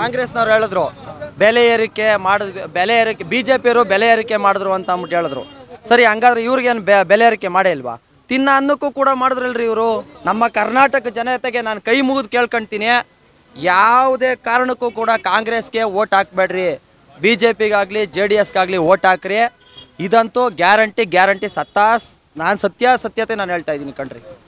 ಕಾಂಗ್ರೆಸ್ನವ್ರು ಹೇಳಿದ್ರು ಬೆಲೆ ಏರಿಕೆ ಮಾಡಿದ ಬೆಲೆ ಏರಿಕೆ ಬಿ ಜೆ ಪಿಯವರು ಬೆಲೆ ಏರಿಕೆ ಮಾಡಿದ್ರು ಅಂತ ಅಂದ್ಬಿಟ್ಟು ಹೇಳಿದ್ರು ಸರಿ ಹಂಗಾದ್ರೆ ಇವ್ರಿಗೇನು ಬೆಲೆ ಏರಿಕೆ ಮಾಡೇ ಇಲ್ವಾ ತಿನ್ನ ಅನ್ನಕ್ಕೂ ಕೂಡ ಮಾಡಿದ್ರಲ್ರಿ ಇವರು ನಮ್ಮ ಕರ್ನಾಟಕ ಜನತೆಗೆ ನಾನು ಕೈ ಮುಗಿದು ಕೇಳ್ಕೊಂತೀನಿ ಯಾವುದೇ ಕಾರಣಕ್ಕೂ ಕೂಡ ಕಾಂಗ್ರೆಸ್ಗೆ ಓಟ್ ಹಾಕ್ಬೇಡ್ರಿ ಬಿ ಜೆ ಪಿಗಾಗಲಿ ಜೆ ಡಿ ಎಸ್ಗಾಗಲಿ ಓಟ್ ಹಾಕ್ರಿ ಇದಂತೂ ಗ್ಯಾರಂಟಿ ಗ್ಯಾರಂಟಿ ಸತ್ತಾಸ್ ನಾನು ಸತ್ಯ ಸತ್ಯತೆ ನಾನು ಹೇಳ್ತಾ ಇದ್ದೀನಿ ಕಣ್ರಿ